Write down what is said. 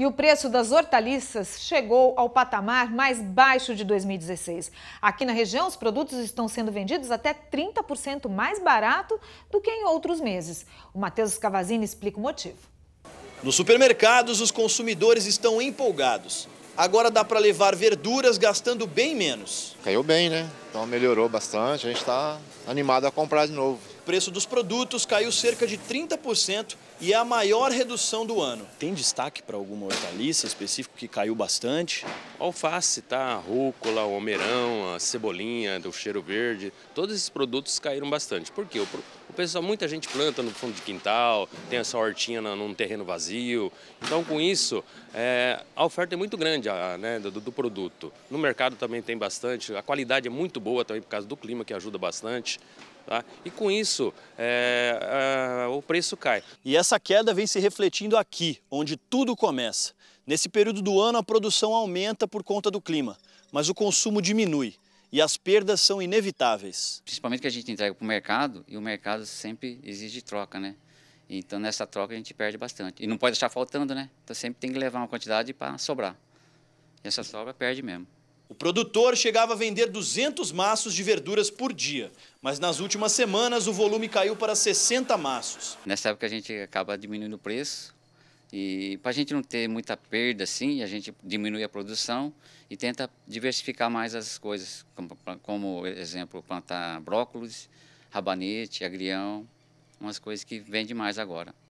e o preço das hortaliças chegou ao patamar mais baixo de 2016. Aqui na região, os produtos estão sendo vendidos até 30% mais barato do que em outros meses. O Matheus Cavazini explica o motivo. Nos supermercados, os consumidores estão empolgados. Agora dá para levar verduras gastando bem menos. Caiu bem, né? Então melhorou bastante, a gente está animado a comprar de novo. O preço dos produtos caiu cerca de 30% e é a maior redução do ano. Tem destaque para alguma hortaliça específico que caiu bastante? Alface, tá? Rúcula, o almeirão, a cebolinha do cheiro verde. Todos esses produtos caíram bastante. Por quê? O pessoal, muita gente planta no fundo de quintal, tem essa hortinha num terreno vazio. Então, com isso, é, a oferta é muito grande né, do, do produto. No mercado também tem bastante, a qualidade é muito muito boa também por causa do clima, que ajuda bastante. Tá? E com isso, é, é, o preço cai. E essa queda vem se refletindo aqui, onde tudo começa. Nesse período do ano, a produção aumenta por conta do clima, mas o consumo diminui e as perdas são inevitáveis. Principalmente que a gente entrega para o mercado e o mercado sempre exige troca, né? Então nessa troca a gente perde bastante. E não pode deixar faltando, né? Então sempre tem que levar uma quantidade para sobrar. E essa sobra perde mesmo. O produtor chegava a vender 200 maços de verduras por dia, mas nas últimas semanas o volume caiu para 60 maços. Nessa época a gente acaba diminuindo o preço e para a gente não ter muita perda assim, a gente diminui a produção e tenta diversificar mais as coisas, como, como exemplo, plantar brócolis, rabanete, agrião, umas coisas que vende mais agora.